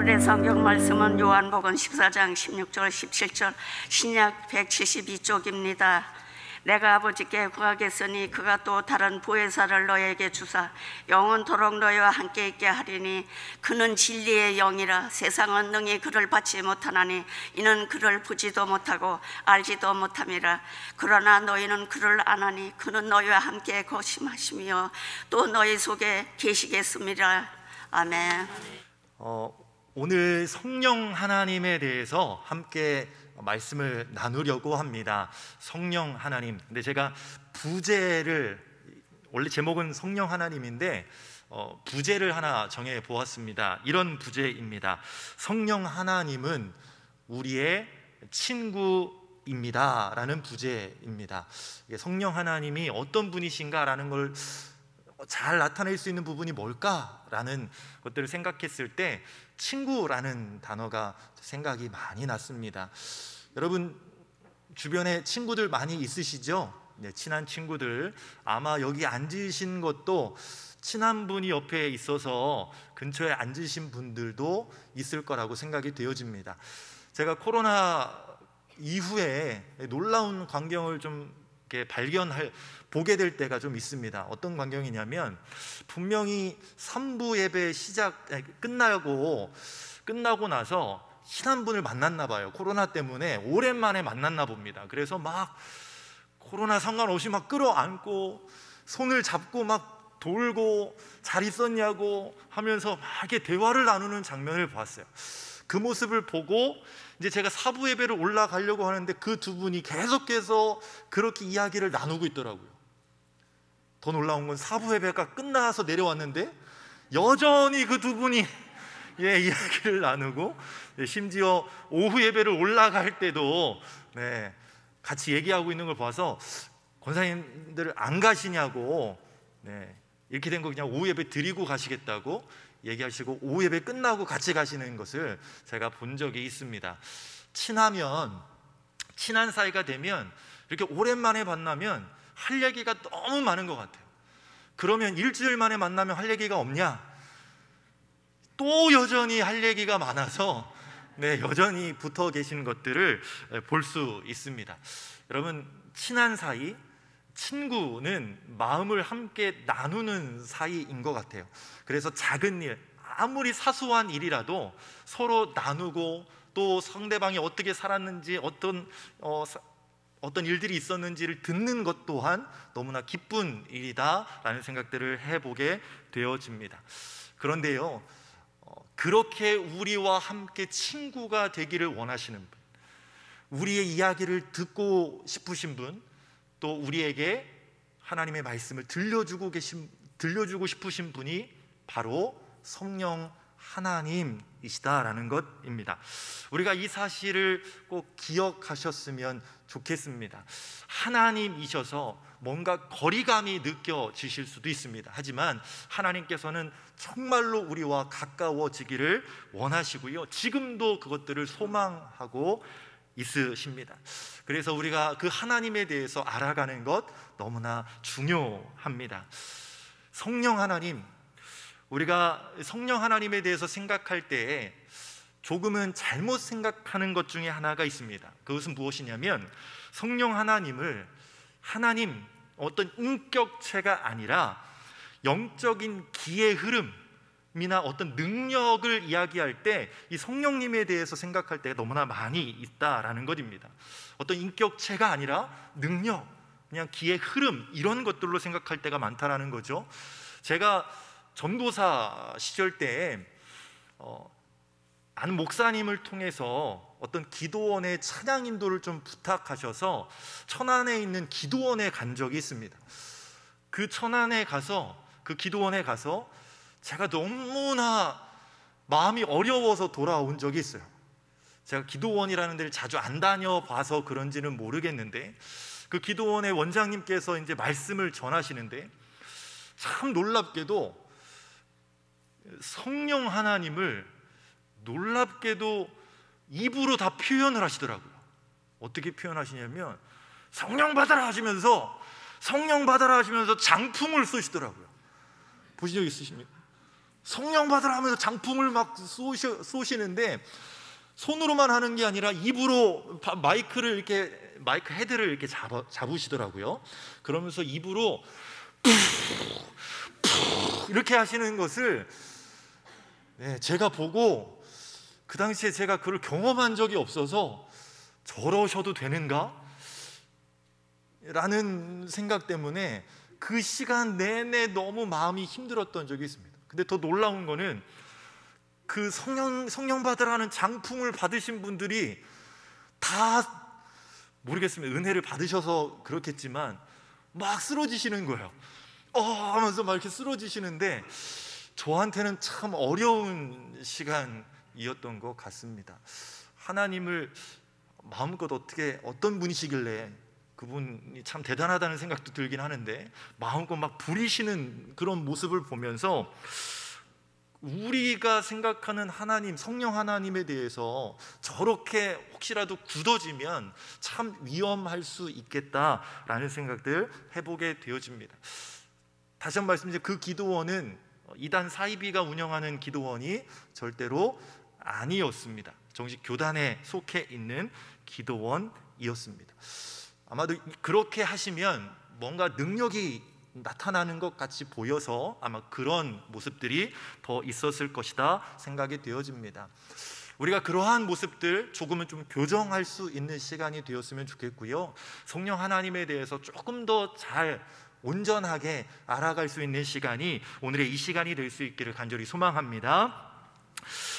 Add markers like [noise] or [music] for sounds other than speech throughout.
오늘의 성경 말씀은 요한복음 14장 16절 17절 신약 172쪽입니다. 내가 아버지께 구하겠으니 그가 또 다른 보혜사를 너에게 주사 영원토록 너희와 함께 있게 하리니 그는 진리의 영이라 세상은 능히 그를 받지 못하나니 이는 그를 보지도 못하고 알지도 못함이라 그러나 너희는 그를 아나니 그는 너희와 함께 거심하시며 또 너희 속에 계시겠음이라 아멘. 어, 오늘 성령 하나님에 대해서 함께 말씀을 나누려고 합니다. 성령 하나님. 근데 제가 부제를 원래 제목은 성령 하나님인데 어, 부제를 하나 정해 보았습니다. 이런 부제입니다. 성령 하나님은 우리의 친구입니다라는 부제입니다. 성령 하나님이 어떤 분이신가라는 걸 어, 잘 나타낼 수 있는 부분이 뭘까라는 것들을 생각했을 때 친구라는 단어가 생각이 많이 났습니다. 여러분 주변에 친구들 많이 있으시죠? 네, 친한 친구들 아마 여기 앉으신 것도 친한 분이 옆에 있어서 근처에 앉으신 분들도 있을 거라고 생각이 되어집니다. 제가 코로나 이후에 놀라운 광경을 좀 이렇게 발견할 보게 될 때가 좀 있습니다. 어떤 광경이냐면 분명히 3부 예배 시작 아, 끝나고 끝나고 나서 친한 분을 만났나 봐요. 코로나 때문에 오랜만에 만났나 봅니다. 그래서 막 코로나 상관없이 막 끌어안고 손을 잡고 막 돌고 잘 있었냐고 하면서 막 이렇게 대화를 나누는 장면을 보았어요. 그 모습을 보고 이제 제가 사부 예배를 올라가려고 하는데 그 두 분이 계속해서 그렇게 이야기를 나누고 있더라고요. 더 놀라운 건 사부 예배가 끝나서 내려왔는데 여전히 그 두 분이 [laughs] 예, 이야기를 나누고 예, 심지어 오후 예배를 올라갈 때도 네, 같이 얘기하고 있는 걸 봐서 권사님들 안 가시냐고 네, 이렇게 된 거 그냥 오후 예배 드리고 가시겠다고 얘기하시고 오후예배 끝나고 같이 가시는 것을 제가 본 적이 있습니다. 친하면 친한 사이가 되면 이렇게 오랜만에 만나면 할 얘기가 너무 많은 것 같아요. 그러면 일주일 만에 만나면 할 얘기가 없냐? 또 여전히 할 얘기가 많아서 네, 여전히 붙어 계신 것들을 볼 수 있습니다. 여러분 친한 사이 친구는 마음을 함께 나누는 사이인 것 같아요. 그래서 작은 일, 아무리 사소한 일이라도 서로 나누고 또 상대방이 어떻게 살았는지 어떤 어, 어떤 일들이 있었는지를 듣는 것 또한 너무나 기쁜 일이다라는 생각들을 해보게 되어집니다. 그런데요, 어, 그렇게 우리와 함께 친구가 되기를 원하시는 분, 우리의 이야기를 듣고 싶으신 분, 또 우리에게 하나님의 말씀을 들려주고 계신 들려주고 싶으신 분이 바로 성령 하나님이시다라는 것입니다. 우리가 이 사실을 꼭 기억하셨으면 좋겠습니다. 하나님이셔서 뭔가 거리감이 느껴지실 수도 있습니다. 하지만 하나님께서는 정말로 우리와 가까워지기를 원하시고요. 지금도 그것들을 소망하고 있으십니다. 그래서 우리가 그 하나님에 대해서 알아가는 것 너무나 중요합니다. 성령 하나님, 우리가 성령 하나님에 대해서 생각할 때 조금은 잘못 생각하는 것 중에 하나가 있습니다. 그것은 무엇이냐면 성령 하나님을 하나님 어떤 인격체가 아니라 영적인 기의 흐름, 미나 어떤 능력을 이야기할 때 이 성령님에 대해서 생각할 때가 너무나 많이 있다라는 것입니다. 어떤 인격체가 아니라 능력, 그냥 기의 흐름 이런 것들로 생각할 때가 많다라는 거죠. 제가 전도사 시절 때에 어, 안 목사님을 통해서 어떤 기도원의 찬양 인도를 좀 부탁하셔서 천안에 있는 기도원에 간 적이 있습니다. 그 천안에 가서 그 기도원에 가서 제가 너무나 마음이 어려워서 돌아온 적이 있어요. 제가 기도원이라는 데를 자주 안 다녀봐서 그런지는 모르겠는데 그 기도원의 원장님께서 이제 말씀을 전하시는데 참 놀랍게도 성령 하나님을 놀랍게도 입으로 다 표현을 하시더라고요. 어떻게 표현하시냐면 성령 받아라 하시면서 성령 받아라 하시면서 장풍을 쏘시더라고요. 보신 적 있으십니까? 성령 받으라 하면서 장풍을 막 쏘시, 쏘시는데 손으로만 하는 게 아니라 입으로 마이크를 이렇게 마이크 헤드를 이렇게 잡아, 잡으시더라고요. 그러면서 입으로 이렇게 하시는 것을 네, 제가 보고 그 당시에 제가 그걸 경험한 적이 없어서 저러셔도 되는가? 라는 생각 때문에 그 시간 내내 너무 마음이 힘들었던 적이 있습니다. 근데 더 놀라운 거는 그 성령 성령 받으라는 장풍을 받으신 분들이 다 모르겠습니다. 은혜를 받으셔서 그렇겠지만 막 쓰러지시는 거예요. 어 하면서 막 이렇게 쓰러지시는데 저한테는 참 어려운 시간이었던 것 같습니다. 하나님을 마음껏 어떻게 어떤 분이시길래 그분이 참 대단하다는 생각도 들긴 하는데 마음껏 막 부리시는 그런 모습을 보면서 우리가 생각하는 하나님, 성령 하나님에 대해서 저렇게 혹시라도 굳어지면 참 위험할 수 있겠다라는 생각들 해보게 되어집니다. 다시 한번 말씀드리면 그 기도원은 어, 이단 사이비가 운영하는 기도원이 절대로 아니었습니다. 정식 교단에 속해 있는 기도원이었습니다. 아마도 그렇게 하시면 뭔가 능력이 나타나는 것 같이 보여서 아마 그런 모습들이 더 있었을 것이다 생각이 되어집니다. 우리가 그러한 모습들 조금은 좀 교정할 수 있는 시간이 되었으면 좋겠고요. 성령 하나님에 대해서 조금 더 잘 온전하게 알아갈 수 있는 시간이 오늘의 이 시간이 될 수 있기를 간절히 소망합니다.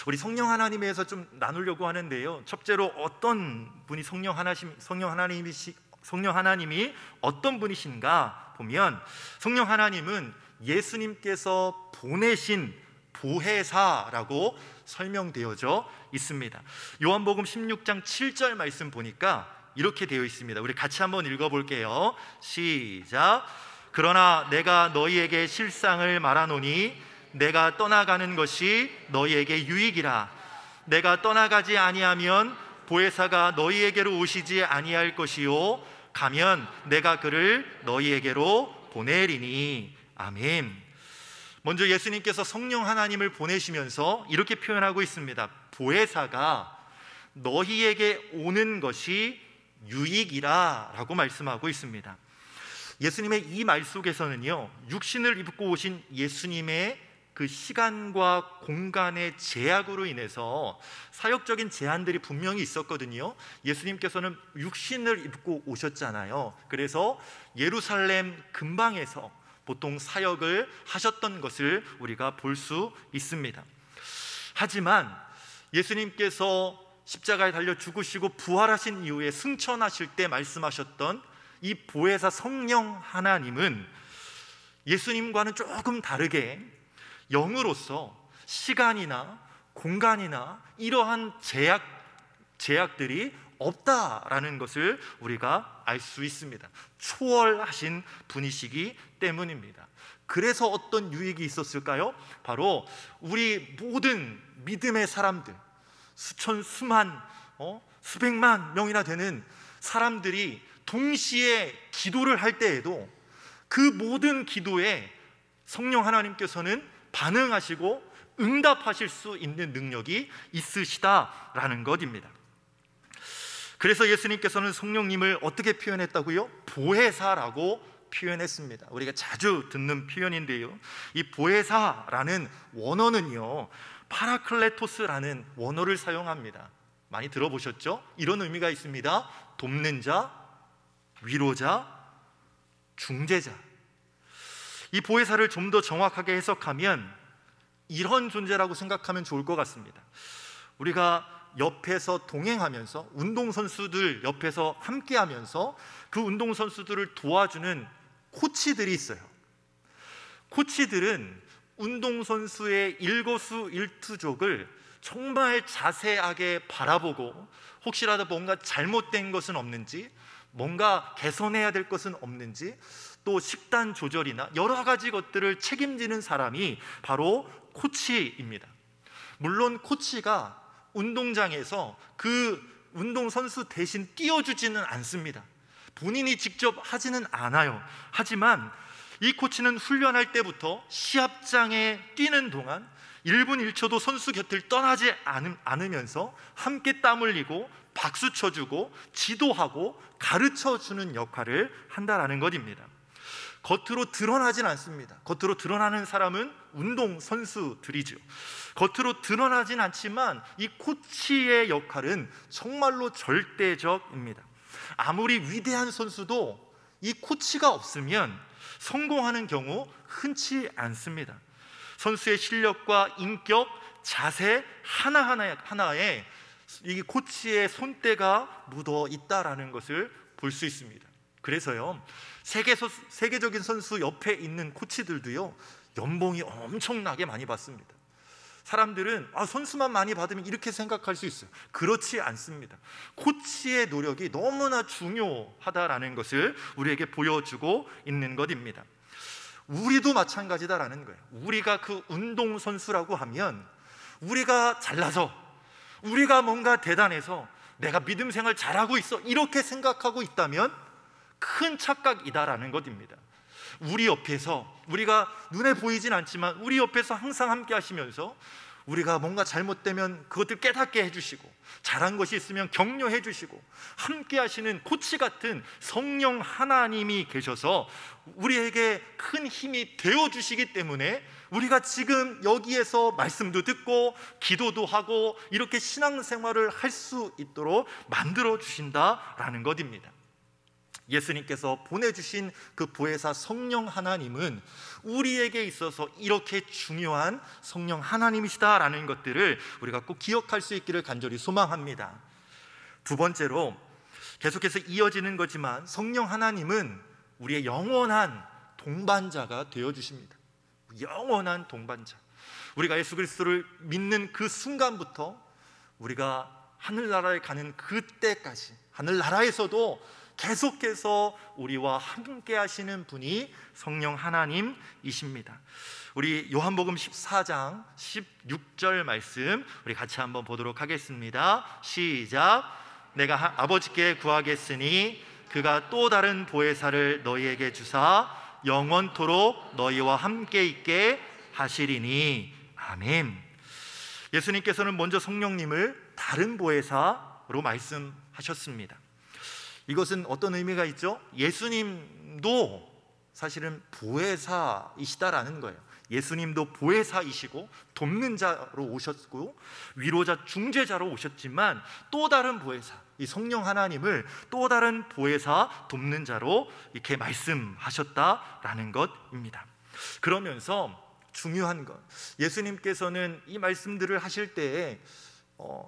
우리 성령 하나님에서 좀 나누려고 하는데요. 첫째로 어떤 분이 성령 하나님 성령 하나님이시 성령 하나님이 어떤 분이신가 보면 성령 하나님은 예수님께서 보내신 보혜사라고 설명되어져 있습니다. 요한복음 16장 7절 말씀 보니까 이렇게 되어 있습니다. 우리 같이 한번 읽어 볼게요. 시작. 그러나 내가 너희에게 실상을 말하노니 내가 떠나가는 것이 너희에게 유익이라. 내가 떠나가지 아니하면 보혜사가 너희에게로 오시지 아니할 것이요 가면 내가 그를 너희에게로 보내리니 아멘. 먼저 예수님께서 성령 하나님을 보내시면서 이렇게 표현하고 있습니다. 보혜사가 너희에게 오는 것이 유익이라라고 말씀하고 있습니다. 예수님의 이 말 속에서는요. 육신을 입고 오신 예수님의 그 시간과 공간의 제약으로 인해서 사역적인 제한들이 분명히 있었거든요. 예수님께서는 육신을 입고 오셨잖아요. 그래서 예루살렘 근방에서 보통 사역을 하셨던 것을 우리가 볼 수 있습니다. 하지만 예수님께서 십자가에 달려 죽으시고 부활하신 이후에 승천하실 때 말씀하셨던 이 보혜사 성령 하나님은 예수님과는 조금 다르게 영으로서 시간이나 공간이나 이러한 제약 제약들이 없다라는 것을 우리가 알 수 있습니다. 초월하신 분이시기 때문입니다. 그래서 어떤 유익이 있었을까요? 바로 우리 모든 믿음의 사람들 수천 수만 어? 수백만 명이나 되는 사람들이 동시에 기도를 할 때에도 그 모든 기도에 성령 하나님께서는 반응하시고 응답하실 수 있는 능력이 있으시다라는 것입니다. 그래서 예수님께서는 성령님을 어떻게 표현했다고요? 보혜사라고 표현했습니다. 우리가 자주 듣는 표현인데요. 이 보혜사라는 원어는요. 파라클레토스라는 원어를 사용합니다. 많이 들어보셨죠? 이런 의미가 있습니다. 돕는 자, 위로자, 중재자. 이 보혜사를 좀 더 정확하게 해석하면 이런 존재라고 생각하면 좋을 것 같습니다. 우리가 옆에서 동행하면서 운동선수들 옆에서 함께 하면서 그 운동선수들을 도와주는 코치들이 있어요. 코치들은 운동선수의 일거수 일투족을 정말 자세하게 바라보고 혹시라도 뭔가 잘못된 것은 없는지 뭔가 개선해야 될 것은 없는지 또 식단 조절이나 여러 가지 것들을 책임지는 사람이 바로 코치입니다. 물론 코치가 운동장에서 그 운동선수 대신 뛰어주지는 않습니다. 본인이 직접 하지는 않아요. 하지만 이 코치는 훈련할 때부터 시합장에 뛰는 동안 1분 1초도 선수 곁을 떠나지 않으면서 함께 땀 흘리고 박수 쳐주고 지도하고 가르쳐 주는 역할을 한다라는 것입니다. 겉으로 드러나진 않습니다. 겉으로 드러나는 사람은 운동 선수들이죠. 겉으로 드러나진 않지만 이 코치의 역할은 정말로 절대적입니다. 아무리 위대한 선수도 이 코치가 없으면 성공하는 경우 흔치 않습니다. 선수의 실력과 인격, 자세 하나하나 하나에 이코치의 손때가 묻어 있다라는 것을 볼 수 있습니다. 그래서요 세계 세계적인 선수 옆에 있는 코치들도요 연봉이 엄청나게 많이 받습니다. 사람들은 아, 선수만 많이 받으면 이렇게 생각할 수 있어요. 그렇지 않습니다. 코치의 노력이 너무나 중요하다라는 것을 우리에게 보여주고 있는 것입니다. 우리도 마찬가지다라는 거예요. 우리가 그 운동선수라고 하면 우리가 잘나서 우리가 뭔가 대단해서 내가 믿음 생활 잘하고 있어 이렇게 생각하고 있다면 큰 착각이다라는 것입니다. 우리 옆에서 우리가 눈에 보이진 않지만 우리 옆에서 항상 함께 하시면서 우리가 뭔가 잘못되면 그것들 깨닫게 해주시고 잘한 것이 있으면 격려해 주시고 함께 하시는 코치 같은 성령 하나님이 계셔서 우리에게 큰 힘이 되어 주시기 때문에 우리가 지금 여기에서 말씀도 듣고 기도도 하고 이렇게 신앙생활을 할 수 있도록 만들어 주신다라는 것입니다. 예수님께서 보내주신 그 보혜사 성령 하나님은 우리에게 있어서 이렇게 중요한 성령 하나님이시다라는 것들을 우리가 꼭 기억할 수 있기를 간절히 소망합니다. 두 번째로 계속해서 이어지는 거지만 성령 하나님은 우리의 영원한 동반자가 되어 주십니다. 영원한 동반자. 우리가 예수 그리스도를 믿는 그 순간부터 우리가 하늘나라에 가는 그때까지 하늘나라에서도 계속해서 우리와 함께 하시는 분이 성령 하나님이십니다. 우리 요한복음 14장 16절 말씀 우리 같이 한번 보도록 하겠습니다. 시작. 내가 아버지께 구하겠으니 그가 또 다른 보혜사를 너희에게 주사 영원토록 너희와 함께 있게 하시리니 아멘. 예수님께서는 먼저 성령님을 다른 보혜사로 말씀하셨습니다. 이것은 어떤 의미가 있죠? 예수님도 사실은 보혜사이시다라는 거예요. 예수님도 보혜사이시고 돕는 자로 오셨고 위로자 중재자로 오셨지만 또 다른 보혜사 이 성령 하나님을 또 다른 보혜사 돕는 자로 이렇게 말씀하셨다라는 것입니다. 그러면서 중요한 것 예수님께서는 이 말씀들을 하실 때에 어,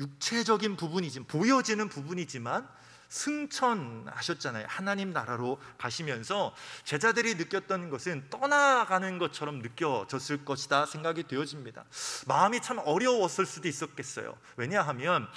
육체적인 부분이 지금 보여지는 부분이지만 승천하셨잖아요. 하나님 나라로 가시면서 제자들이 느꼈던 것은 떠나가는 것처럼 느껴졌을 것이다 생각이 되어집니다. 마음이 참 어려웠을 수도 있었겠어요. 왜냐하면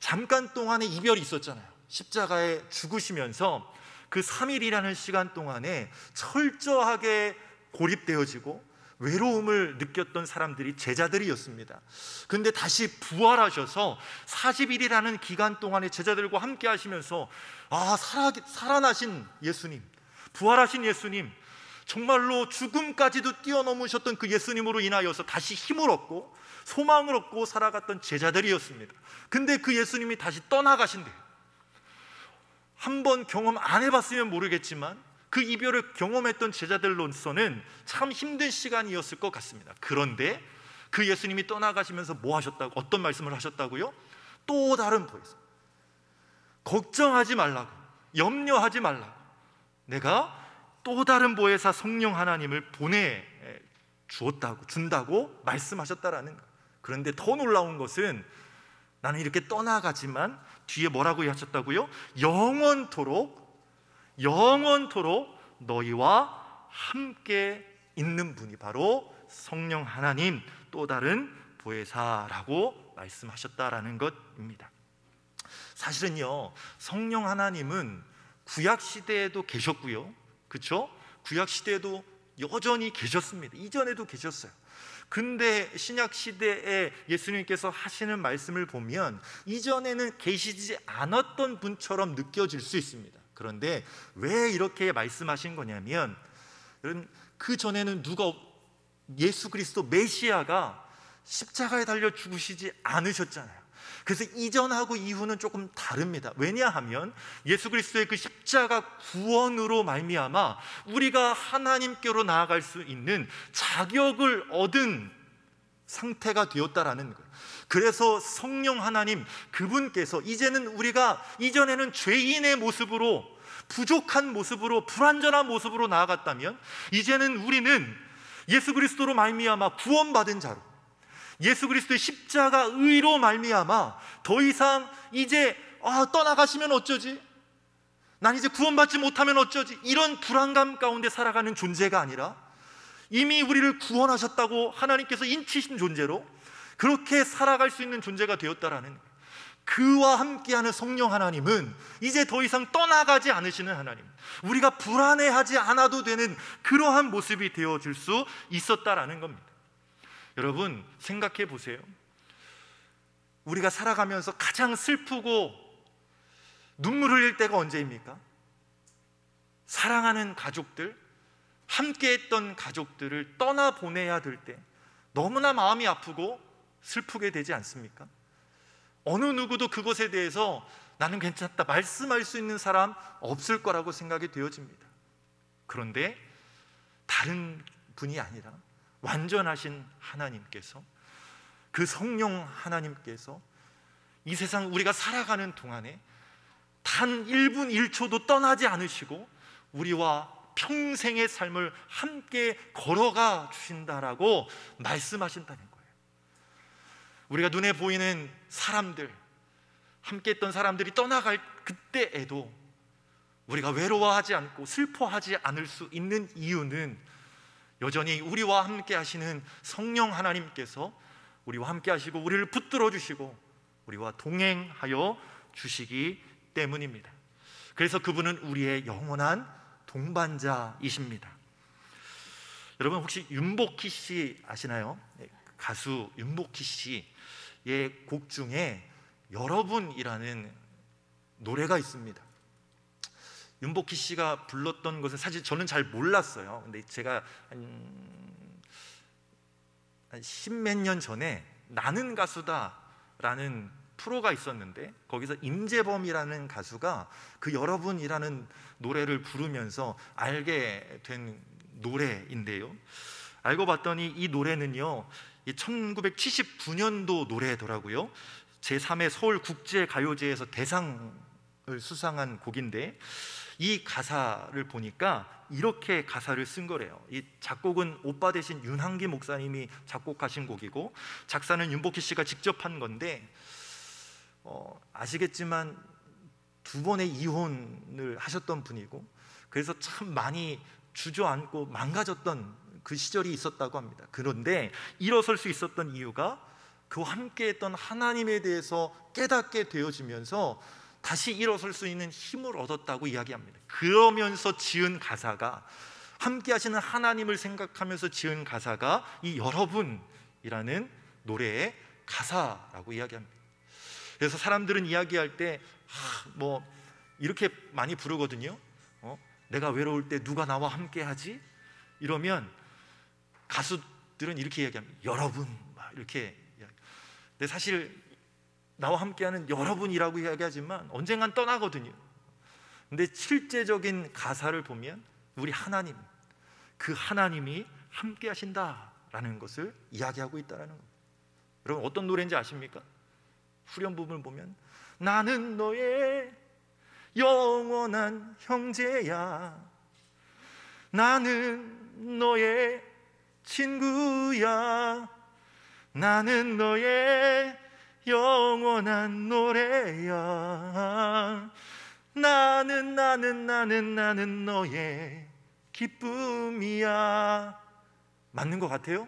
잠깐 동안에 이별이 있었잖아요. 십자가에 죽으시면서 그 3일이라는 시간 동안에 철저하게 고립되어지고 외로움을 느꼈던 사람들이 제자들이었습니다. 근데 다시 부활하셔서 40일이라는 기간 동안에 제자들과 함께 하시면서 아, 살아, 살아나신 예수님, 부활하신 예수님, 정말로 죽음까지도 뛰어넘으셨던 그 예수님으로 인하여서 다시 힘을 얻고 소망을 얻고 살아갔던 제자들이었습니다. 근데 그 예수님이 다시 떠나가신대요. 한번 경험 안 해봤으면 모르겠지만 그 이별을 경험했던 제자들로서는 참 힘든 시간이었을 것 같습니다. 그런데 그 예수님이 떠나가시면서 뭐 하셨다고 어떤 말씀을 하셨다고요? 또 다른 보이스 걱정하지 말라고. 염려하지 말라고. 내가 또 다른 보혜사 성령 하나님을 보내 주었다고 준다고 말씀하셨다라는 거. 그런데 더 놀라운 것은 나는 이렇게 떠나가지만 뒤에 뭐라고 하셨다고요? 영원토록 영원토록 너희와 함께 있는 분이 바로 성령 하나님 또 다른 보혜사라고 말씀하셨다라는 것입니다. 사실은요. 성령 하나님은 구약 시대에도 계셨고요. 그렇죠? 구약 시대에도 여전히 계셨습니다. 이전에도 계셨어요. 근데 신약 시대에 예수님께서 하시는 말씀을 보면 이전에는 계시지 않았던 분처럼 느껴질 수 있습니다. 그런데 왜 이렇게 말씀하신 거냐면 그 전에는 누가 예수 그리스도 메시아가 십자가에 달려 죽으시지 않으셨잖아요. 그래서 이전하고 이후는 조금 다릅니다. 왜냐하면 예수 그리스도의 그 십자가 구원으로 말미암아 우리가 하나님께로 나아갈 수 있는 자격을 얻은 상태가 되었다라는 거예요. 그래서 성령 하나님 그분께서 이제는 우리가 이전에는 죄인의 모습으로 부족한 모습으로 불완전한 모습으로 나아갔다면 이제는 우리는 예수 그리스도로 말미암아 구원받은 자로 예수 그리스도의 십자가 의로 말미암아 더 이상 이제 아, 떠나가시면 어쩌지? 난 이제 구원받지 못하면 어쩌지? 이런 불안감 가운데 살아가는 존재가 아니라 이미 우리를 구원하셨다고 하나님께서 인치신 존재로 그렇게 살아갈 수 있는 존재가 되었다라는 그와 함께하는 성령 하나님은 이제 더 이상 떠나가지 않으시는 하나님. 우리가 불안해하지 않아도 되는 그러한 모습이 되어줄 수 있었다라는 겁니다. 여러분 생각해 보세요. 우리가 살아가면서 가장 슬프고 눈물 흘릴 때가 언제입니까? 사랑하는 가족들, 함께 했던 가족들을 떠나 보내야 될 때 너무나 마음이 아프고 슬프게 되지 않습니까? 어느 누구도 그것에 대해서 나는 괜찮다 말씀할 수 있는 사람 없을 거라고 생각이 되어집니다. 그런데 다른 분이 아니라 완전하신 하나님께서 그 성령 하나님께서 이 세상 우리가 살아가는 동안에 단 1분 1초도 떠나지 않으시고 우리와 평생의 삶을 함께 걸어가 주신다라고 말씀하신다는 거예요. 우리가 눈에 보이는 사람들, 함께 했던 사람들이 떠나갈 그때에도 우리가 외로워하지 않고 슬퍼하지 않을 수 있는 이유는 여전히 우리와 함께 하시는 성령 하나님께서 우리와 함께 하시고 우리를 붙들어 주시고 우리와 동행하여 주시기 때문입니다. 그래서 그분은 우리의 영원한 동반자이십니다. 여러분 혹시 윤복희 씨 아시나요? 네, 가수 윤복희 씨의 곡 중에 여러분이라는 노래가 있습니다. 윤복희 씨가 불렀던 것은 사실 저는 잘 몰랐어요. 근데 제가 한, 한 십몇 년 전에 나는 가수다라는 프로가 있었는데 거기서 임재범이라는 가수가 그 여러분이라는 노래를 부르면서 알게 된 노래인데요. 알고 봤더니 이 노래는요. 1979년도 노래더라고요. 제3회 서울 국제 가요제에서 대상을 수상한 곡인데 이 가사를 보니까 이렇게 가사를 쓴 거래요. 이 작곡은 오빠 대신 윤한기 목사님이 작곡하신 곡이고 작사는 윤복희 씨가 직접 한 건데 어, 아시겠지만 두 번의 이혼을 하셨던 분이고 그래서 참 많이 주저앉고 망가졌던 그 시절이 있었다고 합니다. 그런데 일어설 수 있었던 이유가 그 함께했던 하나님에 대해서 깨닫게 되어지면서 다시 일어설 수 있는 힘을 얻었다고 이야기합니다. 그러면서 지은 가사가 함께 하시는 하나님을 생각하면서 지은 가사가 이 여러분이라는 노래의 가사라고 이야기합니다. 그래서 사람들은 이야기할 때뭐 아, 이렇게 많이 부르거든요. 어? 내가 외로울 때 누가 나와 함께 하지? 이러면 가수들은 이렇게 이야기합니다. 여러분 이렇게. 근데 사실 나와 함께하는 여러분이라고 이야기하지만 언젠간 떠나거든요. 근데 실제적인 가사를 보면 우리 하나님, 그 하나님이 함께 하신다라는 것을 이야기하고 있다는 겁니다. 여러분 어떤 노래인지 아십니까? 후렴 부분을 보면 나는 너의 영원한 형제야. 나는 너의 친구야. 나는 너의 영원한 노래야 나는 나는 나는 나는 너의 기쁨이야 맞는 것 같아요?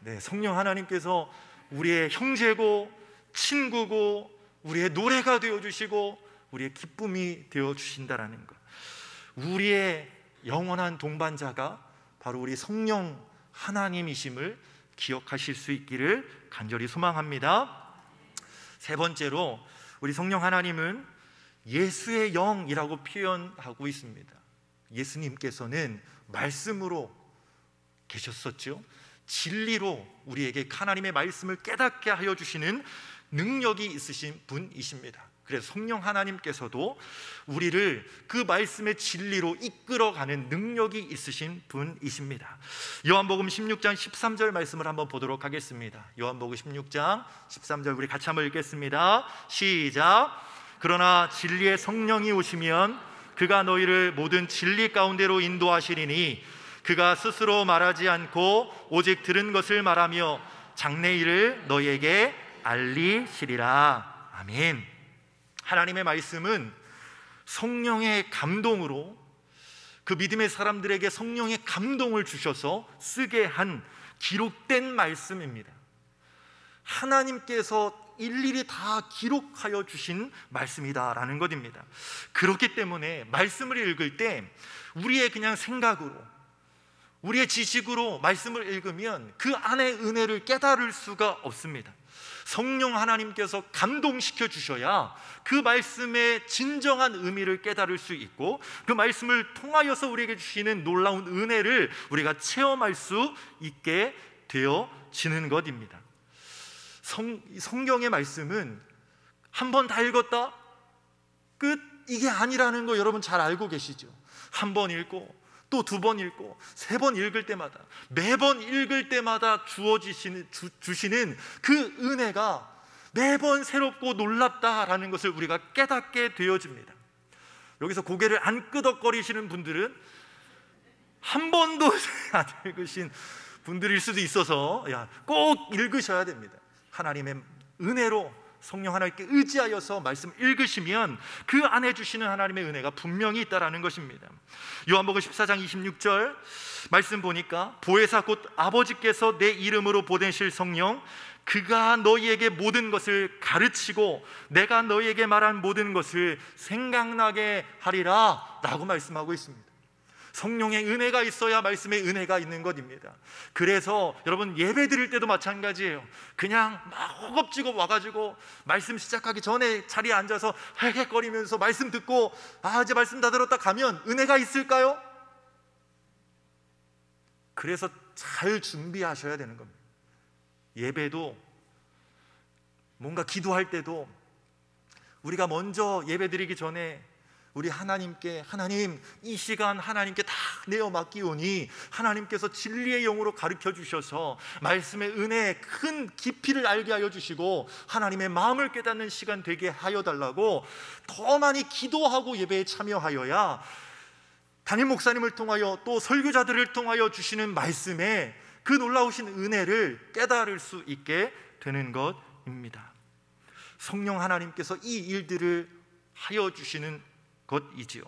네, 성령 하나님께서 우리의 형제고 친구고 우리의 노래가 되어 주시고 우리의 기쁨이 되어 주신다라는 것. 우리의 영원한 동반자가 바로 우리 성령 하나님이심을 기억하실 수 있기를 간절히 소망합니다. 세 번째로 우리 성령 하나님은 예수의 영이라고 표현하고 있습니다. 예수님께서는 말씀으로 계셨었죠. 진리로 우리에게 하나님의 말씀을 깨닫게 하여 주시는 능력이 있으신 분이십니다. 그래서 성령 하나님께서도 우리를 그 말씀의 진리로 이끌어가는 능력이 있으신 분이십니다. 요한복음 16장 13절 말씀을 한번 보도록 하겠습니다. 요한복음 16장 13절 우리 같이 한번 읽겠습니다. 시작. 그러나 진리의 성령이 오시면 그가 너희를 모든 진리 가운데로 인도하시리니 그가 스스로 말하지 않고 오직 들은 것을 말하며 장래 일을 너희에게 알리시리라. 아멘. 하나님의 말씀은 성령의 감동으로 그 믿음의 사람들에게 성령의 감동을 주셔서 쓰게 한 기록된 말씀입니다. 하나님께서 일일이 다 기록하여 주신 말씀이다라는 것입니다. 그렇기 때문에 말씀을 읽을 때 우리의 그냥 생각으로 우리의 지식으로 말씀을 읽으면 그 안에 은혜를 깨달을 수가 없습니다. 성령 하나님께서 감동시켜 주셔야 그 말씀의 진정한 의미를 깨달을 수 있고 그 말씀을 통하여서 우리에게 주시는 놀라운 은혜를 우리가 체험할 수 있게 되어지는 것입니다. 성, 성경의 말씀은 한 번 다 읽었다 끝 이게 아니라는 거 여러분 잘 알고 계시죠? 한 번 읽고 또두번 읽고 세 번 읽을 때마다 매번 읽을 때마다 주어지시는 주, 주시는 그 은혜가 매번 새롭고 놀랍다라는 것을 우리가 깨닫게 되어집니다. 여기서 고개를 안 끄덕거리시는 분들은 한 번도 [laughs] 안 읽으신 분들일 수도 있어서 야, 꼭 읽으셔야 됩니다. 하나님의 은혜로 성령 하나님께 의지하여서 말씀 읽으시면 그 안에 주시는 하나님의 은혜가 분명히 있다라는 것입니다. 요한복음 14장 26절 말씀 보니까 보혜사 곧 아버지께서 내 이름으로 보내실 성령 그가 너희에게 모든 것을 가르치고 내가 너희에게 말한 모든 것을 생각나게 하리라라고 말씀하고 있습니다. 성령의 은혜가 있어야 말씀의 은혜가 있는 것입니다. 그래서 여러분 예배 드릴 때도 마찬가지예요. 그냥 막 허겁지겁 와가지고 말씀 시작하기 전에 자리에 앉아서 헤헤거리면서 말씀 듣고 아 이제 말씀 다 들었다 가면 은혜가 있을까요? 그래서 잘 준비하셔야 되는 겁니다. 예배도 뭔가 기도할 때도 우리가 먼저 예배 드리기 전에 우리 하나님께 하나님 이 시간 하나님께 다 내어 맡기오니 하나님께서 진리의 영으로 가르쳐 주셔서 말씀의 은혜의 큰 깊이를 알게 하여 주시고 하나님의 마음을 깨닫는 시간 되게 하여 달라고 더 많이 기도하고 예배에 참여하여야 담임 목사님을 통하여 또 설교자들을 통하여 주시는 말씀에 그 놀라우신 은혜를 깨달을 수 있게 되는 것입니다. 성령 하나님께서 이 일들을 하여 주시는 것이지요.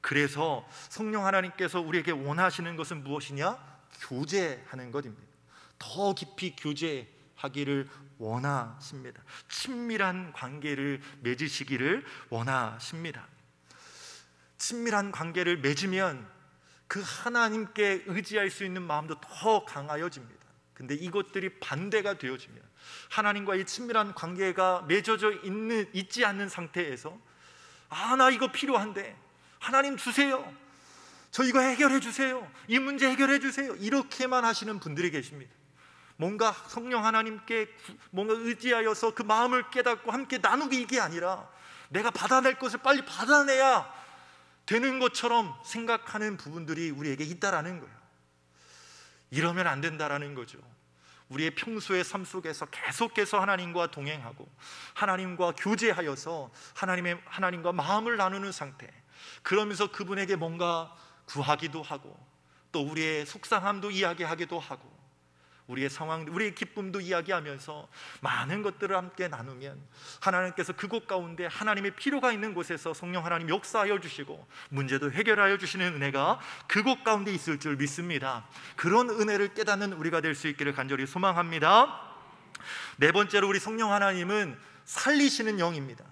그래서 성령 하나님께서 우리에게 원하시는 것은 무엇이냐? 교제하는 것입니다. 더 깊이 교제하기를 원하십니다. 친밀한 관계를 맺으시기를 원하십니다. 친밀한 관계를 맺으면 그 하나님께 의지할 수 있는 마음도 더 강하여집니다. 근데 이것들이 반대가 되어지면 하나님과의 친밀한 관계가 맺어져 있는 있지 않는 상태에서 아, 나 이거 필요한데. 하나님 주세요. 저 이거 해결해 주세요. 이 문제 해결해 주세요. 이렇게만 하시는 분들이 계십니다. 뭔가 성령 하나님께 뭔가 의지하여서 그 마음을 깨닫고 함께 나누기 이게 아니라 내가 받아낼 것을 빨리 받아내야 되는 것처럼 생각하는 부분들이 우리에게 있다라는 거예요. 이러면 안 된다라는 거죠. 우리의 평소의 삶 속에서 계속해서 하나님과 동행하고 하나님과 교제하여서 하나님의 하나님과 마음을 나누는 상태. 그러면서 그분에게 뭔가 구하기도 하고 또 우리의 속상함도 이야기하기도 하고 우리의 상황, 우리의 기쁨도 이야기하면서 많은 것들을 함께 나누면 하나님께서 그곳 가운데 하나님의 필요가 있는 곳에서 성령 하나님 역사하여 주시고 문제도 해결하여 주시는 은혜가 그곳 가운데 있을 줄 믿습니다. 그런 은혜를 깨닫는 우리가 될 수 있기를 간절히 소망합니다. 네 번째로 우리 성령 하나님은 살리시는 영입니다.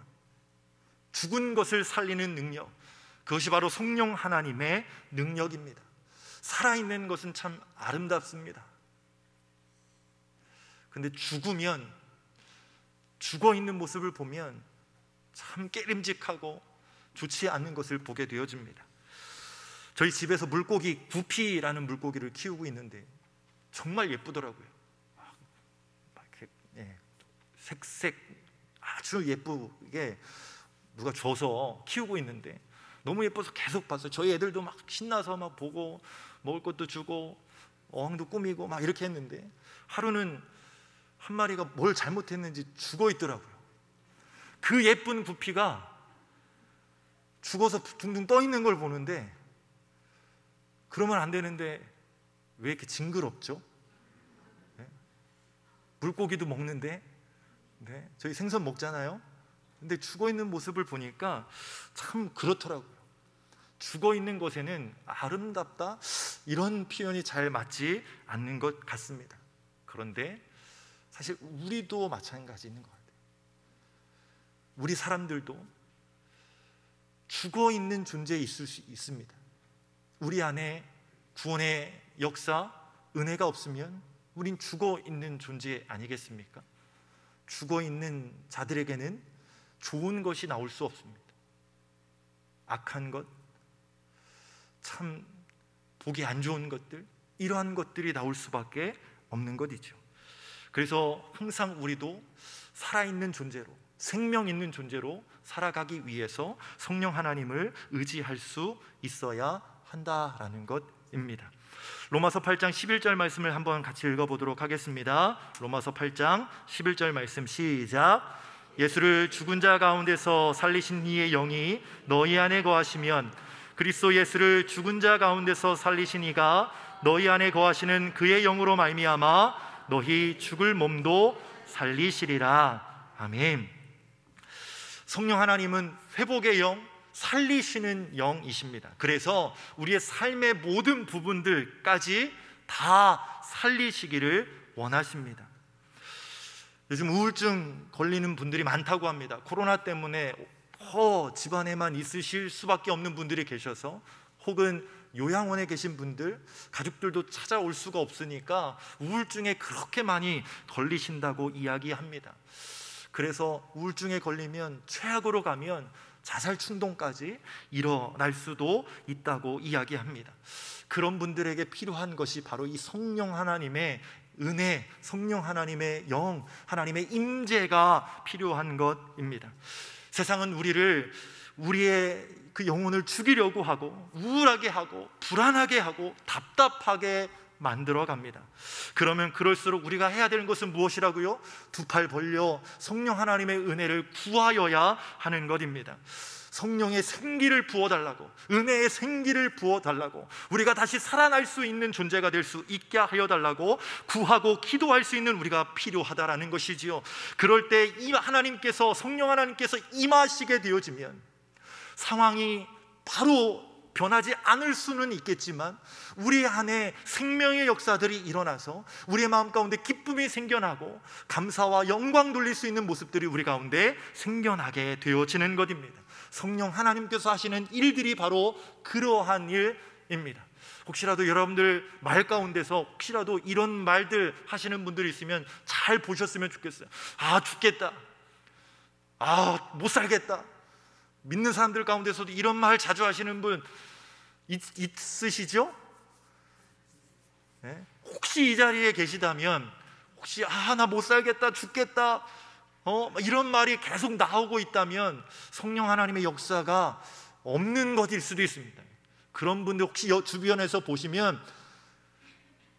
죽은 것을 살리는 능력. 그것이 바로 성령 하나님의 능력입니다. 살아있는 것은 참 아름답습니다. 근데 죽으면 죽어 있는 모습을 보면 참 깨림직하고 좋지 않은 것을 보게 되어집니다. 저희 집에서 물고기 구피라는 물고기를 키우고 있는데 정말 예쁘더라고요. 예, 색색 아주 예쁘게 누가 줘서 키우고 있는데 너무 예뻐서 계속 봤어요. 저희 애들도 막 신나서 막 보고 먹을 것도 주고 어항도 꾸미고 막 이렇게 했는데 하루는 한 마리가 뭘 잘못했는지 죽어 있더라고요. 그 예쁜 부피가 죽어서 둥둥 떠 있는 걸 보는데 그러면 안 되는데 왜 이렇게 징그럽죠? 네? 물고기도 먹는데 네? 저희 생선 먹잖아요. 근데 죽어 있는 모습을 보니까 참 그렇더라고요. 죽어 있는 것에는 아름답다 이런 표현이 잘 맞지 않는 것 같습니다. 그런데 사실 우리도 마찬가지 있는 것 같아요. 우리 사람들도 죽어 있는 존재 있을 수 있습니다. 우리 안에 구원의 역사, 은혜가 없으면 우린 죽어 있는 존재 아니겠습니까? 죽어 있는 자들에게는 좋은 것이 나올 수 없습니다. 악한 것, 참 보기 안 좋은 것들, 이러한 것들이 나올 수밖에 없는 것이죠. 그래서 항상 우리도 살아있는 존재로 생명 있는 존재로 살아가기 위해서 성령 하나님을 의지할 수 있어야 한다라는 것입니다. 로마서 8장 11절 말씀을 한번 같이 읽어 보도록 하겠습니다. 로마서 8장 11절 말씀 시작. 예수를 죽은 자 가운데서 살리신 이의 영이 너희 안에 거하시면 그리스도 예수를 죽은 자 가운데서 살리신 이가 너희 안에 거하시는 그의 영으로 말미암아 너희 죽을 몸도 살리시리라. 아멘. 성령 하나님은 회복의 영, 살리시는 영이십니다. 그래서 우리의 삶의 모든 부분들까지 다 살리시기를 원하십니다. 요즘 우울증 걸리는 분들이 많다고 합니다. 코로나 때문에 허 집안에만 있으실 수밖에 없는 분들이 계셔서 혹은 요양원에 계신 분들 가족들도 찾아올 수가 없으니까 우울증에 그렇게 많이 걸리신다고 이야기합니다. 그래서 우울증에 걸리면 최악으로 가면 자살 충동까지 일어날 수도 있다고 이야기합니다. 그런 분들에게 필요한 것이 바로 이 성령 하나님의 은혜, 성령 하나님의 영, 하나님의 임재가 필요한 것입니다. 세상은 우리를 우리의 그 영혼을 죽이려고 하고 우울하게 하고 불안하게 하고 답답하게 만들어 갑니다. 그러면 그럴수록 우리가 해야 되는 것은 무엇이라고요? 두 팔 벌려 성령 하나님의 은혜를 구하여야 하는 것입니다. 성령의 생기를 부어달라고, 은혜의 생기를 부어달라고, 우리가 다시 살아날 수 있는 존재가 될 수 있게 하여달라고 구하고 기도할 수 있는 우리가 필요하다라는 것이지요. 그럴 때 이 하나님께서 성령 하나님께서 임하시게 되어지면 상황이 바로 변하지 않을 수는 있겠지만 우리 안에 생명의 역사들이 일어나서 우리의 마음 가운데 기쁨이 생겨나고 감사와 영광 돌릴 수 있는 모습들이 우리 가운데 생겨나게 되어지는 것입니다. 성령 하나님께서 하시는 일들이 바로 그러한 일입니다. 혹시라도 여러분들 말 가운데서 혹시라도 이런 말들 하시는 분들이 있으면 잘 보셨으면 좋겠어요. 아, 죽겠다. 아, 못 살겠다. 믿는 사람들 가운데서도 이런 말 자주 하시는 분 있, 으시죠 네? 혹시 이 자리에 계시다면 혹시 아 나 못 살겠다 죽겠다 어, 이런 말이 계속 나오고 있다면 성령 하나님의 역사가 없는 것일 수도 있습니다. 그런 분들 혹시 주변에서 보시면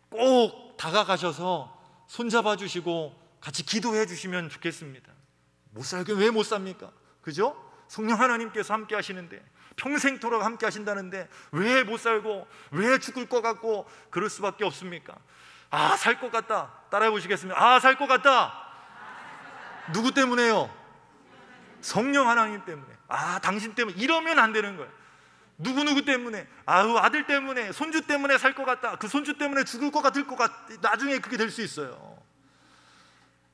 꼭 다가가셔서 손잡아 주시고 같이 기도해 주시면 좋겠습니다. 못살게왜 못 삽니까? 그죠? 성령 하나님께서 함께 하시는데 평생토록 함께 하신다는데 왜 못 살고 왜 죽을 것 같고 그럴 수밖에 없습니까? 아, 살 것 같다. 따라해 보시겠습니다. 아, 살 것 같다. 누구 때문에요? 성령 하나님 때문에. 아, 당신 때문에 이러면 안 되는 거예요. 누구누구 때문에 아우 아들 때문에 손주 때문에 살 것 같다 그 손주 때문에 죽을 것 같을 것같 나중에 그게 될 수 있어요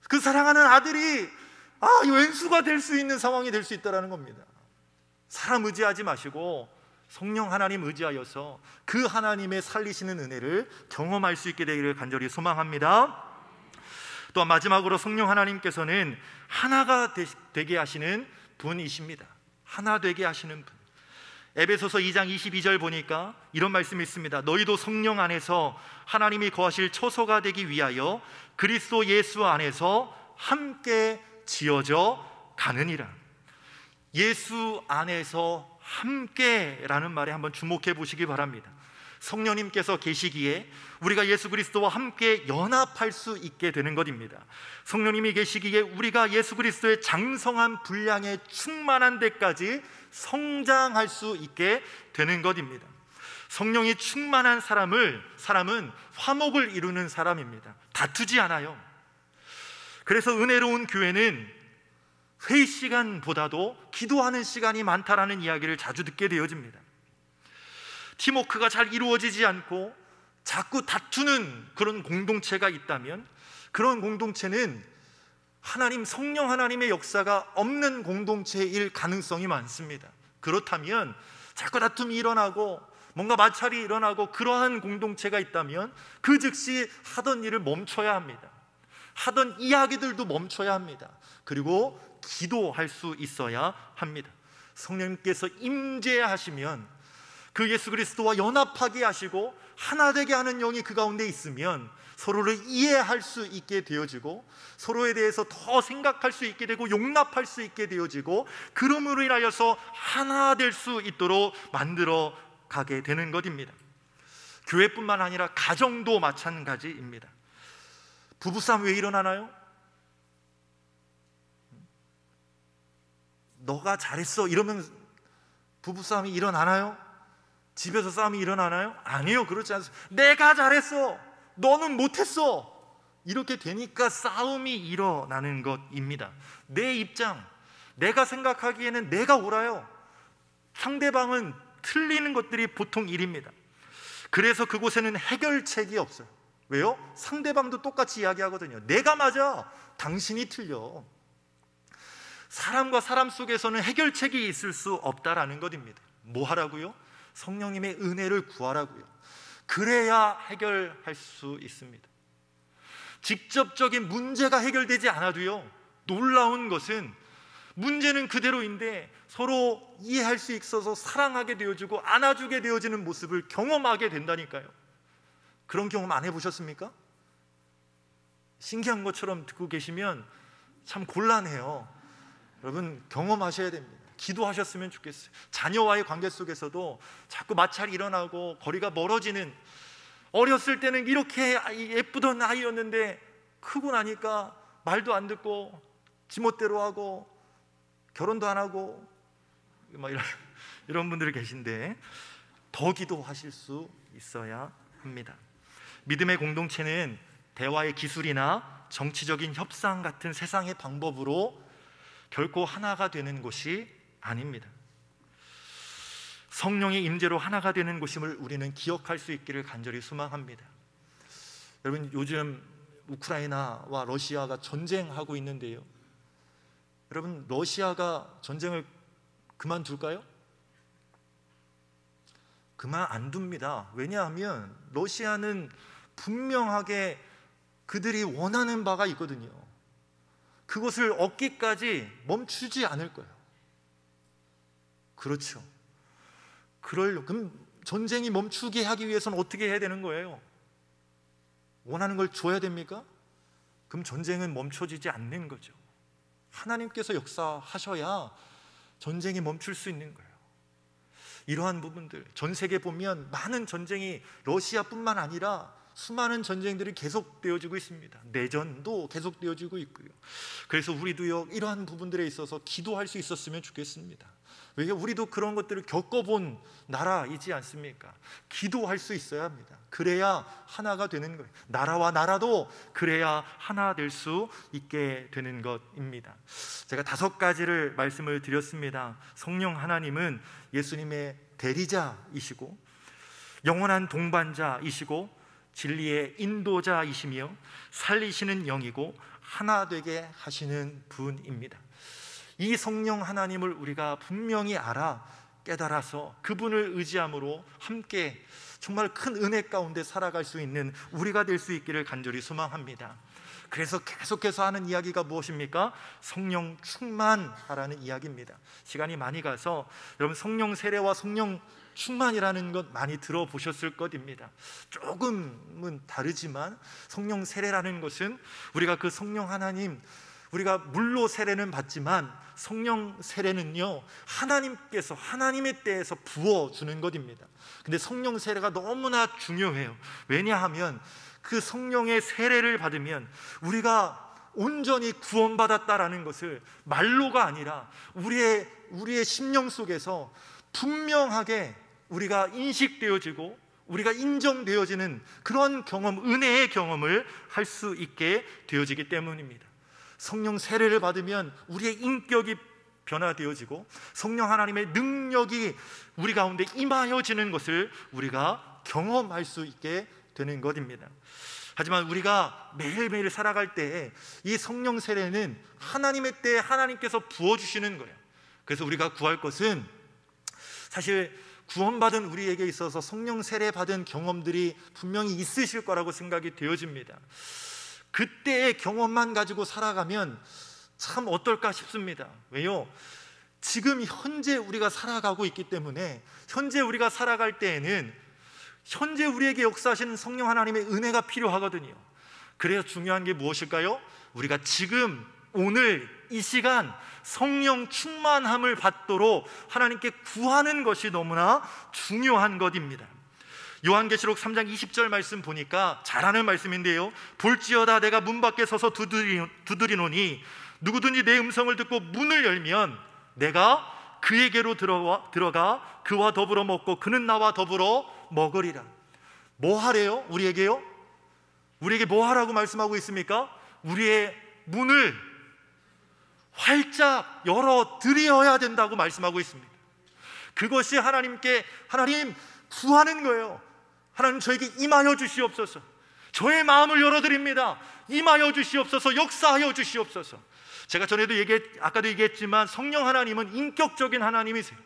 그 사랑하는 아들이 아, 이 왼수가 될 수 있는 상황이 될 수 있다라는 겁니다. 사람 의지하지 마시고 성령 하나님 의지하여서 그 하나님의 살리시는 은혜를 경험할 수 있게 되기를 간절히 소망합니다. 또 마지막으로 성령 하나님께서는 하나가 되게 하시는 분이십니다. 하나 되게 하시는 분. 에베소서 2장 22절 보니까 이런 말씀이 있습니다. 너희도 성령 안에서 하나님이 거하실 처소가 되기 위하여 그리스도 예수 안에서 함께 지어져 가느니라. 예수 안에서 함께라는 말에 한번 주목해 보시기 바랍니다. 성령님께서 계시기에 우리가 예수 그리스도와 함께 연합할 수 있게 되는 것입니다. 성령님이 계시기에 우리가 예수 그리스도의 장성한 분량에 충만한 데까지 성장할 수 있게 되는 것입니다. 성령이 충만한 사람을 사람은 화목을 이루는 사람입니다. 다투지 않아요. 그래서 은혜로운 교회는 회의 시간보다도 기도하는 시간이 많다라는 이야기를 자주 듣게 되어집니다. 팀워크가 잘 이루어지지 않고 자꾸 다투는 그런 공동체가 있다면 그런 공동체는 하나님 성령 하나님의 역사가 없는 공동체일 가능성이 많습니다. 그렇다면 자꾸 다툼이 일어나고 뭔가 마찰이 일어나고 그러한 공동체가 있다면 그 즉시 하던 일을 멈춰야 합니다. 하던 이야기들도 멈춰야 합니다. 그리고 기도할 수 있어야 합니다. 성령님께서 임재하시면 그 예수 그리스도와 연합하게 하시고 하나 되게 하는 영이 그 가운데 있으면 서로를 이해할 수 있게 되어지고 서로에 대해서 더 생각할 수 있게 되고 용납할 수 있게 되어지고 그러므로 인하여서 하나 될 수 있도록 만들어 가게 되는 것입니다. 교회뿐만 아니라 가정도 마찬가지입니다. 부부싸움 왜 일어나나요? 너가 잘했어 이러면 부부싸움이 일어나나요? 집에서 싸움이 일어나나요? 아니요 그렇지 않습니다 내가 잘했어 너는 못했어 이렇게 되니까 싸움이 일어나는 것입니다 내 입장 내가 생각하기에는 내가 옳아요 상대방은 틀리는 것들이 보통 일입니다 그래서 그곳에는 해결책이 없어요 왜요? 상대방도 똑같이 이야기하거든요. 내가 맞아. 당신이 틀려. 사람과 사람 속에서는 해결책이 있을 수 없다라는 것입니다. 뭐 하라고요? 성령님의 은혜를 구하라고요. 그래야 해결할 수 있습니다. 직접적인 문제가 해결되지 않아도요. 놀라운 것은 문제는 그대로인데 서로 이해할 수 있어서 사랑하게 되어주고 안아주게 되어지는 모습을 경험하게 된다니까요. 그런 경험 안 해보셨습니까? 신기한 것처럼 듣고 계시면 참 곤란해요. 여러분 경험하셔야 됩니다. 기도하셨으면 좋겠어요. 자녀와의 관계 속에서도 자꾸 마찰이 일어나고 거리가 멀어지는 어렸을 때는 이렇게 예쁘던 아이였는데 크고 나니까 말도 안 듣고 지멋대로 하고 결혼도 안 하고 막 이런 이런 분들이 계신데 더 기도하실 수 있어야 합니다. 믿음의 공동체는 대화의 기술이나 정치적인 협상 같은 세상의 방법으로 결코 하나가 되는 곳이 아닙니다. 성령의 임재로 하나가 되는 곳임을 우리는 기억할 수 있기를 간절히 소망합니다. 여러분 요즘 우크라이나와 러시아가 전쟁하고 있는데요. 여러분 러시아가 전쟁을 그만둘까요? 그만 안 둡니다. 왜냐하면 러시아는 분명하게 그들이 원하는 바가 있거든요. 그것을 얻기까지 멈추지 않을 거예요. 그렇죠. 그럴 그럼 전쟁이 멈추게 하기 위해서는 어떻게 해야 되는 거예요? 원하는 걸 줘야 됩니까? 그럼 전쟁은 멈춰지지 않는 거죠. 하나님께서 역사하셔야 전쟁이 멈출 수 있는 거예요. 이러한 부분들 전 세계 보면 많은 전쟁이 러시아뿐만 아니라 수많은 전쟁들이 계속되어지고 있습니다. 내전도 계속되어지고 있고요. 그래서 우리도요 이러한 부분들에 있어서 기도할 수 있었으면 좋겠습니다. 왜냐 우리도 그런 것들을 겪어본 나라이지 않습니까? 기도할 수 있어야 합니다. 그래야 하나가 되는 거예요. 나라와 나라도 그래야 하나 될 수 있게 되는 것입니다. 제가 다섯 가지를 말씀을 드렸습니다. 성령 하나님은 예수님의 대리자이시고 영원한 동반자이시고 진리의 인도자이시며 살리시는 영이고 하나 되게 하시는 분입니다. 이 성령 하나님을 우리가 분명히 알아 깨달아서 그분을 의지함으로 함께 정말 큰 은혜 가운데 살아갈 수 있는 우리가 될 수 있기를 간절히 소망합니다. 그래서 계속해서 하는 이야기가 무엇입니까? 성령 충만하라는 이야기입니다. 시간이 많이 가서 여러분 성령 세례와 성령 충만이라는 것 많이 들어보셨을 것입니다. 조금은 다르지만 성령 세례라는 것은 우리가 그 성령 하나님 우리가 물로 세례는 받지만 성령 세례는요 하나님께서 하나님의 때에서 부어 주는 것입니다. 근데 성령 세례가 너무나 중요해요. 왜냐하면 그 성령의 세례를 받으면 우리가 온전히 구원받았다라는 것을 말로가 아니라 우리의 우리의 심령 속에서 분명하게 우리가 인식되어지고 우리가 인정되어지는 그런 경험, 은혜의 경험을 할 수 있게 되어지기 때문입니다. 성령 세례를 받으면 우리의 인격이 변화되어지고 성령 하나님의 능력이 우리 가운데 임하여지는 것을 우리가 경험할 수 있게 되는 것입니다. 하지만 우리가 매일매일 살아갈 때 이 성령 세례는 하나님의 때 하나님께서 부어주시는 거예요. 그래서 우리가 구할 것은 사실 구원받은 우리에게 있어서 성령 세례 받은 경험들이 분명히 있으실 거라고 생각이 되어집니다. 그때의 경험만 가지고 살아가면 참 어떨까 싶습니다. 왜요? 지금 현재 우리가 살아가고 있기 때문에 현재 우리가 살아갈 때에는 현재 우리에게 역사하시는 성령 하나님의 은혜가 필요하거든요. 그래서 중요한 게 무엇일까요? 우리가 지금 오늘 이 시간 성령 충만함을 받도록 하나님께 구하는 것이 너무나 중요한 것입니다. 요한계시록 3장 20절 말씀 보니까 잘하는 말씀인데요. 볼지어다 내가 문 밖에 서서 두드리, 두드리노니 누구든지 내 음성을 듣고 문을 열면 내가 그에게로 들어와, 들어가 그와 더불어 먹고 그는 나와 더불어 먹으리라. 뭐 하래요? 우리에게요? 우리에게 뭐 하라고 말씀하고 있습니까? 우리의 문을 활짝 열어 드려야 된다고 말씀하고 있습니다. 그것이 하나님께 하나님 구하는 거예요. 하나님 저에게 임하여 주시옵소서. 저의 마음을 열어 드립니다. 임하여 주시옵소서. 역사하여 주시옵소서. 제가 전에도 얘기 아까도 얘기했지만 성령 하나님은 인격적인 하나님이세요.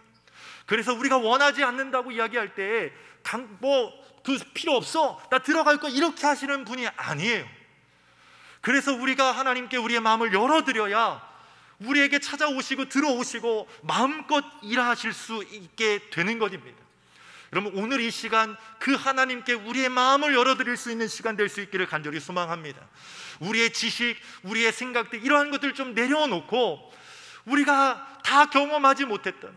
그래서 우리가 원하지 않는다고 이야기할 때뭐그 필요 없어. 나 들어갈 거 이렇게 하시는 분이 아니에요. 그래서 우리가 하나님께 우리의 마음을 열어 드려야 우리에게 찾아오시고 들어오시고 마음껏 일하실 수 있게 되는 것입니다. 여러분 오늘 이 시간 그 하나님께 우리의 마음을 열어드릴 수 있는 시간 될 수 있기를 간절히 소망합니다. 우리의 지식, 우리의 생각들 이러한 것들 좀 내려놓고 우리가 다 경험하지 못했던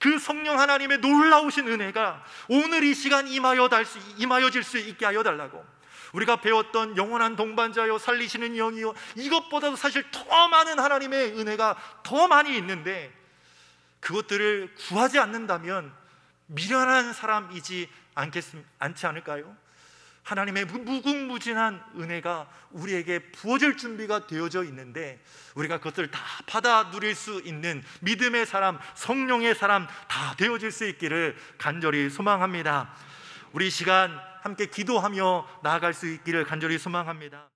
그 성령 하나님의 놀라우신 은혜가 오늘 이 시간 임하여 달 수 임하여질 수 있게 하여 달라고 우리가 배웠던 영원한 동반자요 살리시는 영이요 이것보다도 사실 더 많은 하나님의 은혜가 더 많이 있는데 그것들을 구하지 않는다면 미련한 사람이지 않겠습, 않지 않을까요? 하나님의 무궁무진한 은혜가 우리에게 부어질 준비가 되어져 있는데 우리가 그것을 다 받아 누릴 수 있는 믿음의 사람, 성령의 사람 다 되어질 수 있기를 간절히 소망합니다. 우리 시간 함께 기도하며 나아갈 수 있기를 간절히 소망합니다.